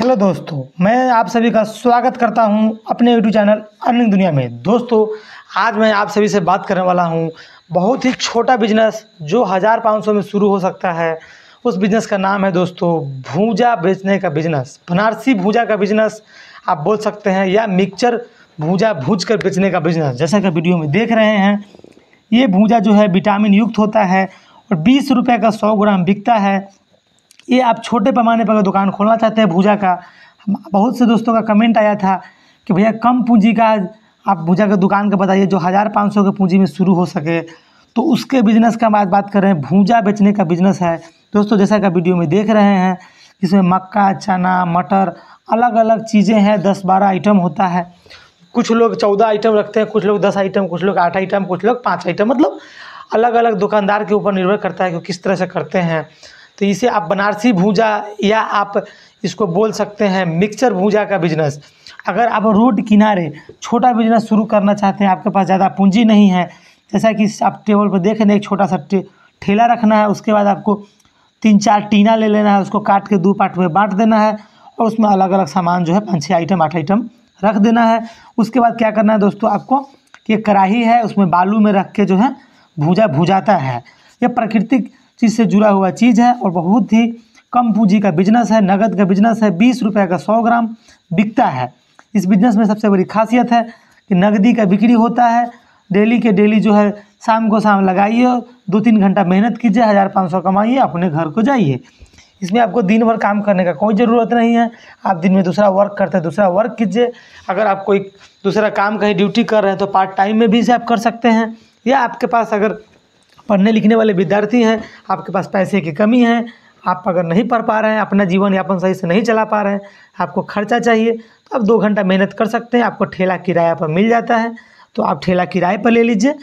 hello दोस्तों मैं आप सभी का स्वागत करता हूं अपने यूट्यूब चैनल अर्निंग दुनिया में दोस्तों आज मैं आप सभी से बात करने वाला हूं बहुत ही छोटा बिजनेस जो हज़ार पाँच सौ में शुरू हो सकता है उस बिज़नेस का नाम है दोस्तों भूजा बेचने का बिजनेस बनारसी भूजा का बिजनेस आप बोल सकते हैं या मिक्सचर भूजा भूज कर बेचने का बिजनेस जैसा कि वीडियो में देख रहे हैं ये भूजा जो है विटामिन युक्त होता है और बीस रुपये का सौ ग्राम बिकता है ये आप छोटे पैमाने पर अगर दुकान खोलना चाहते हैं भूजा का बहुत से दोस्तों का कमेंट आया था कि भैया कम पूंजी का आप भूजा का दुकान का बताइए जो हज़ार पाँच सौ के पूंजी में शुरू हो सके तो उसके बिजनेस का हम आज बात कर रहे हैं भूजा बेचने का बिजनेस है दोस्तों जैसा कि वीडियो में देख रहे हैं इसमें मक्का चना मटर अलग अलग चीज़ें हैं दस बारह आइटम होता है कुछ लोग चौदह आइटम रखते हैं कुछ लोग दस आइटम कुछ लोग आठ आइटम कुछ लोग पाँच आइटम मतलब अलग अलग दुकानदार के ऊपर निर्भर करता है कि किस तरह से करते हैं तो इसे आप बनारसी भूजा या आप इसको बोल सकते हैं मिक्सचर भूजा का बिजनेस अगर आप रोड किनारे छोटा बिजनेस शुरू करना चाहते हैं आपके पास ज़्यादा पूंजी नहीं है जैसा कि आप टेबल पर देखें एक छोटा सा ठेला रखना है उसके बाद आपको तीन चार टीना ले लेना है उसको काट के दो पार्ट में बांट देना है और उसमें अलग अलग सामान जो है पाँच छः आइटम आठ आइटम रख देना है उसके बाद क्या करना है दोस्तों आपको कि कढ़ाही है उसमें बालू में रख के जो है भूजा भूजाता है यह प्राकृतिक चीज़ से जुड़ा हुआ चीज़ है और बहुत ही कम पूंजी का बिजनेस है नगद का बिजनेस है बीस रुपये का सौ ग्राम बिकता है इस बिजनेस में सबसे बड़ी खासियत है कि नगदी का बिक्री होता है डेली के डेली जो है शाम को शाम लगाइए दो तीन घंटा मेहनत कीजिए हज़ार पाँच सौ कमाइए अपने घर को जाइए इसमें आपको दिन भर काम करने का कोई ज़रूरत नहीं है आप दिन में दूसरा वर्क करते हैं दूसरा वर्क कीजिए अगर आप कोई दूसरा काम कहीं ड्यूटी कर रहे हैं तो पार्ट टाइम में भी इसे आप कर सकते हैं या आपके पास अगर पढ़ने लिखने वाले विद्यार्थी हैं आपके पास पैसे की कमी है आप अगर नहीं पढ़ पा रहे हैं अपना जीवन यापन सही से नहीं चला पा रहे हैं आपको खर्चा चाहिए तो आप दो घंटा मेहनत कर सकते हैं आपको ठेला किराया पर मिल जाता है तो आप ठेला किराए पर ले लीजिए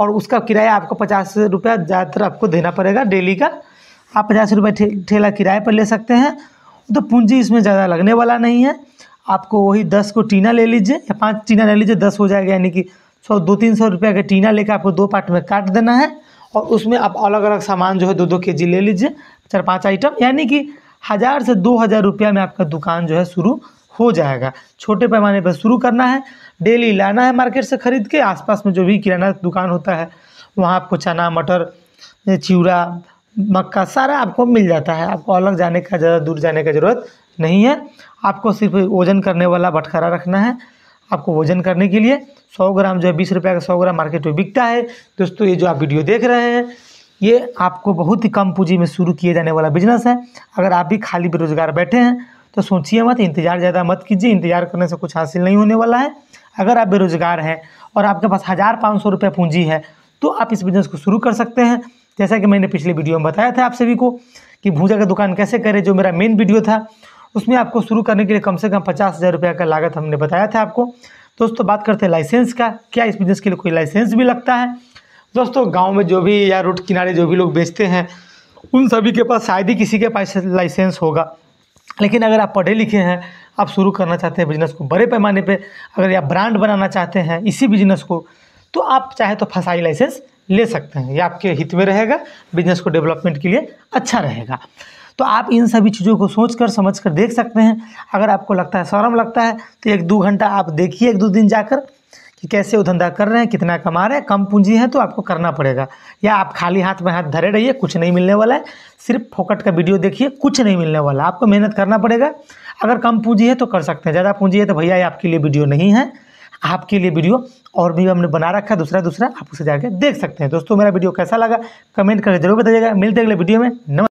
और उसका किराया आपको पचास रुपया ज़्यादातर आपको देना पड़ेगा डेली का आप पचास रुपये थे, ठेला किराए पर ले सकते हैं तो पूंजी इसमें ज़्यादा लगने वाला नहीं है आपको वही दस को टीना ले लीजिए या पाँच टीना ले लीजिए दस हो जाएगा यानी कि सौ दो तीन सौ रुपये का टीना लेकर आपको दो पार्ट में काट देना है और उसमें आप अलग अलग सामान जो है दो दो के जी ले लीजिए चार पाँच आइटम यानी कि हज़ार से दो हज़ार रुपया में आपका दुकान जो है शुरू हो जाएगा छोटे पैमाने पर शुरू करना है डेली लाना है मार्केट से ख़रीद के आसपास में जो भी किराना दुकान होता है वहाँ आपको चना मटर चिवड़ा मक्का सारा आपको मिल जाता है आपको अलग जाने का ज़्यादा दूर जाने का ज़रूरत नहीं है आपको सिर्फ वजन करने वाला बटखरा रखना है आपको वजन करने के लिए सौ ग्राम जो है बीस रुपये का सौ ग्राम मार्केट में बिकता है दोस्तों ये जो आप वीडियो देख रहे हैं ये आपको बहुत ही कम पूंजी में शुरू किए जाने वाला बिजनेस है अगर आप भी खाली बेरोजगार बैठे हैं तो सोचिए मत इंतज़ार ज़्यादा मत कीजिए इंतज़ार करने से कुछ हासिल नहीं होने वाला है अगर आप बेरोजगार हैं और आपके पास हज़ार पाँच सौ रुपये पूंजी है तो आप इस बिज़नेस को शुरू कर सकते हैं जैसा कि मैंने पिछले वीडियो में बताया था आप सभी को कि भूजा का दुकान कैसे करें जो मेरा मेन वीडियो था उसमें आपको शुरू करने के लिए कम से कम पचास हज़ार रुपये का लागत हमने बताया था आपको दोस्तों बात करते हैं लाइसेंस का क्या इस बिज़नेस के लिए कोई लाइसेंस भी लगता है दोस्तों गाँव में जो भी या रोड किनारे जो भी लोग बेचते हैं उन सभी के पास शायद ही किसी के पास लाइसेंस होगा लेकिन अगर आप पढ़े लिखे हैं आप शुरू करना चाहते हैं बिजनेस को बड़े पैमाने पे अगर आप ब्रांड बनाना चाहते हैं इसी बिजनेस को तो आप चाहे तो फसाई लाइसेंस ले सकते हैं ये आपके हित में रहेगा बिजनेस को डेवलपमेंट के लिए अच्छा रहेगा तो आप इन सभी चीज़ों को सोच कर समझ कर देख सकते हैं अगर आपको लगता है शर्म लगता है तो एक दो घंटा आप देखिए एक दो दिन जाकर कि कैसे वो धंधा कर रहे हैं कितना कमा रहे हैं कम पूंजी है तो आपको करना पड़ेगा या आप खाली हाथ में हाथ धरे रहिए कुछ नहीं मिलने वाला है सिर्फ फोकट का वीडियो देखिए कुछ नहीं मिलने वाला आपको मेहनत करना पड़ेगा अगर कम पूंजी है तो कर सकते हैं ज़्यादा पूंजी है तो भैया ये आपके लिए वीडियो नहीं है आपके लिए वीडियो और भी हमने बना रखा है दूसरा दूसरा आप उसे जाके देख सकते हैं दोस्तों मेरा वीडियो कैसा लगा कमेंट करके जरूर बताइएगा मिलते अगले वीडियो में नमस्कार